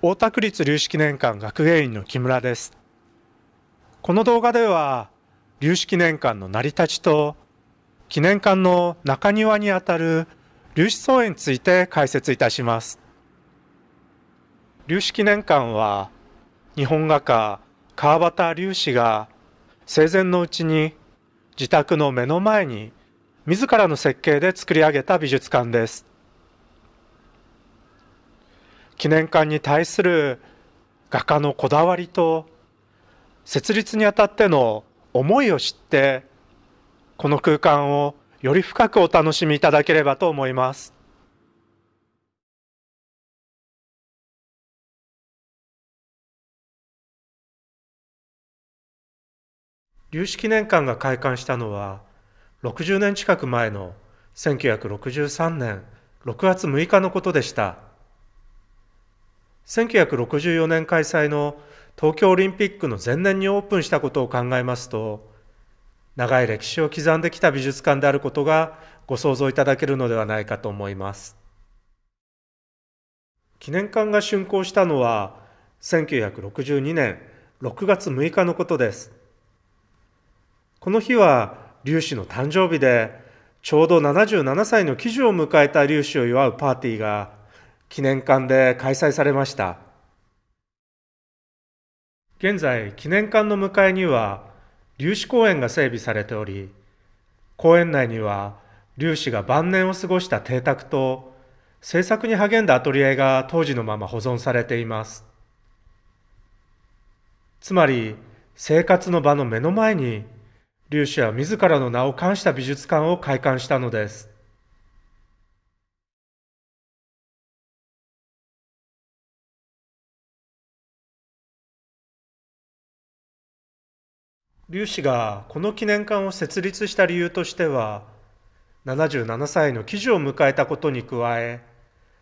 大田区立龍式年間学芸員の木村ですこの動画では龍式年間の成り立ちと記念館の中庭にあたる龍子荘園について解説いたします龍子記念館は日本画家川端龍子が生前のうちに自宅の目の前に自らの設計で作り上げた美術館です記念館に対する画家のこだわりと設立にあたっての思いを知ってこの空間をより深くお楽しみいただければと思います。粒子記念館が開館したのは60年近く前の1963年6月6日のことでした。1964年開催の東京オリンピックの前年にオープンしたことを考えますと長い歴史を刻んできた美術館であることがご想像いただけるのではないかと思います記念館が竣工したのは1962年6月6日のことですこの日は粒氏の誕生日でちょうど77歳の喜寿を迎えた粒氏を祝うパーティーが記念館で開催されました現在記念館の向かいには粒子公園が整備されており公園内には粒子が晩年を過ごした邸宅と制作に励んだアトリエが当時のまま保存されていますつまり生活の場の目の前に粒子は自らの名を冠した美術館を開館したのです劉氏がこの記念館を設立した理由としては77歳の喜寿を迎えたことに加え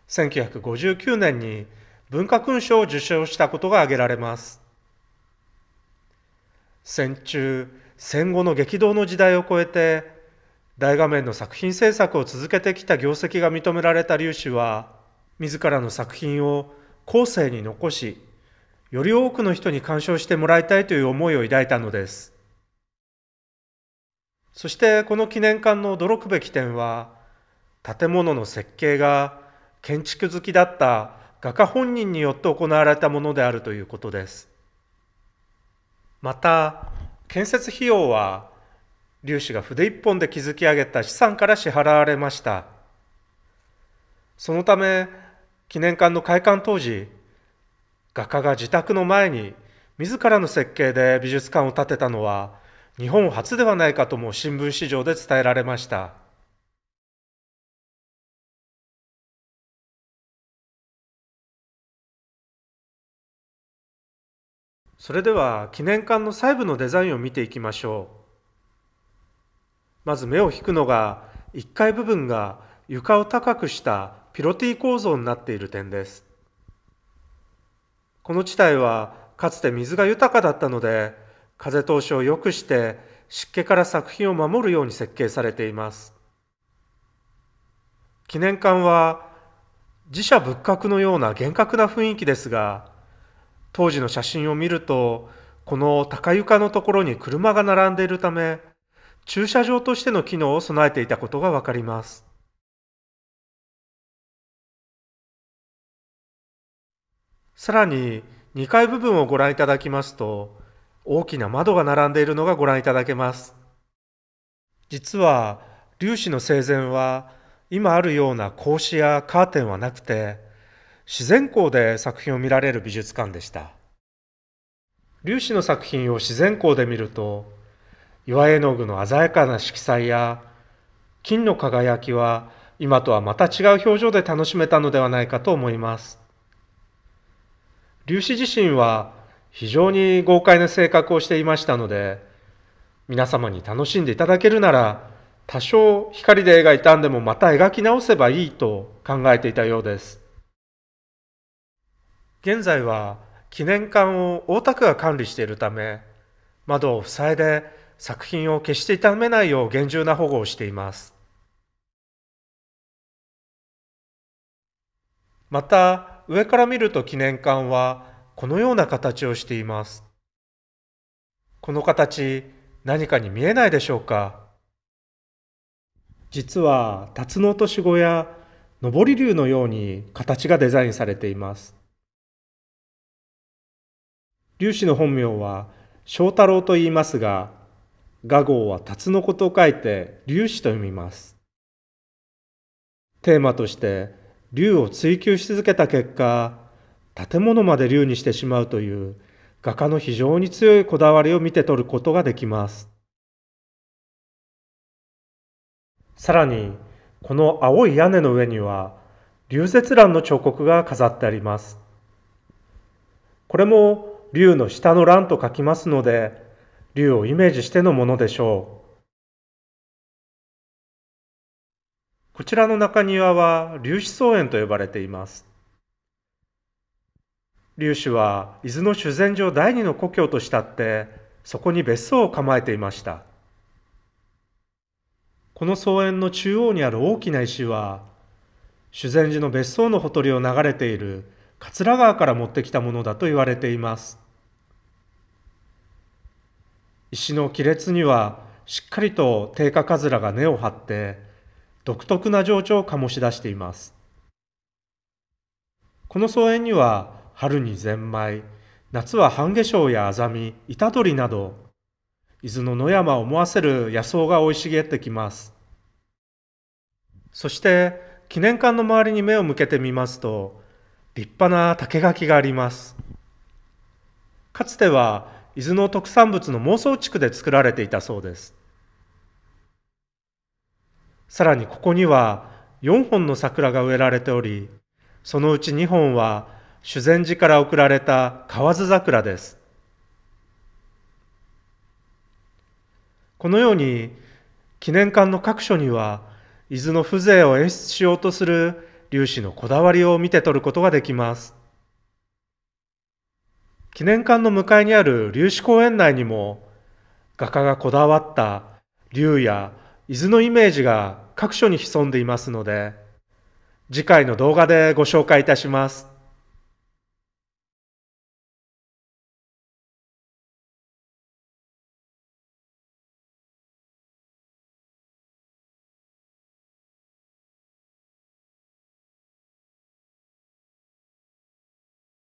1959年に文化勲章を受賞したことが挙げられます戦中戦後の激動の時代を超えて大画面の作品制作を続けてきた業績が認められた劉氏は自らの作品を後世に残しより多くの人に鑑賞してもらいたいという思いを抱いたのですそしてこの記念館の驚くべき点は建物の設計が建築好きだった画家本人によって行われたものであるということですまた建設費用は粒子が筆一本で築き上げた資産から支払われましたそのため記念館の開館当時画家が自宅の前に自らの設計で美術館を建てたのは日本初ではないかとも新聞市場で伝えられました。それでは記念館の細部のデザインを見ていきましょう。まず目を引くのが1階部分が床を高くしたピロティ構造になっている点です。この地帯はかつて水が豊かだったので風通しを良くして湿気から作品を守るように設計されています記念館は自社仏閣のような厳格な雰囲気ですが当時の写真を見るとこの高床のところに車が並んでいるため駐車場としての機能を備えていたことがわかりますさらに2階部分をご覧いただきますと大きな窓が並んでいるのがご覧いただけます。実は粒子の生前は今あるような格子やカーテンはなくて自然光で作品を見られる美術館でした粒子の作品を自然光で見ると岩絵の具の鮮やかな色彩や金の輝きは今とはまた違う表情で楽しめたのではないかと思います粒子自身は非常に豪快な性格をしていましたので皆様に楽しんでいただけるなら多少光で描いたんでもまた描き直せばいいと考えていたようです現在は記念館を大田区が管理しているため窓を塞いで作品を決して傷めないよう厳重な保護をしていますまた上から見ると記念館はこのような形をしています。この形、何かに見えないでしょうか実は、辰の落とし子や上り竜のように形がデザインされています。竜子の本名は翔太郎と言いますが、画号は辰のことを書いて竜子と読みます。テーマとして、竜を追求し続けた結果、建物まで竜にしてしまうという画家の非常に強いこだわりを見て取ることができますさらにこの青い屋根の上には龍舌蘭の彫刻が飾ってありますこれも竜の下の欄と書きますので竜をイメージしてのものでしょうこちらの中庭は龍子草園と呼ばれています劉氏は伊豆の修善所第二の故郷と慕ってそこに別荘を構えていましたこの草園の中央にある大きな石は修善寺の別荘のほとりを流れている桂川から持ってきたものだと言われています石の亀裂にはしっかりと定価カズラが根を張って独特な情緒を醸し出していますこの草園には春にゼンマイ夏は半化粧やアザミ虎リなど伊豆の野山を思わせる野草が生い茂ってきますそして記念館の周りに目を向けてみますと立派な竹垣がありますかつては伊豆の特産物の妄想地区で作られていたそうですさらにここには4本の桜が植えられておりそのうち2本は修善寺から贈られた河津桜です。このように記念館の各所には伊豆の風情を演出しようとする粒子のこだわりを見て取ることができます。記念館の向かいにある粒子公園内にも画家がこだわった竜や伊豆のイメージが各所に潜んでいますので次回の動画でご紹介いたします。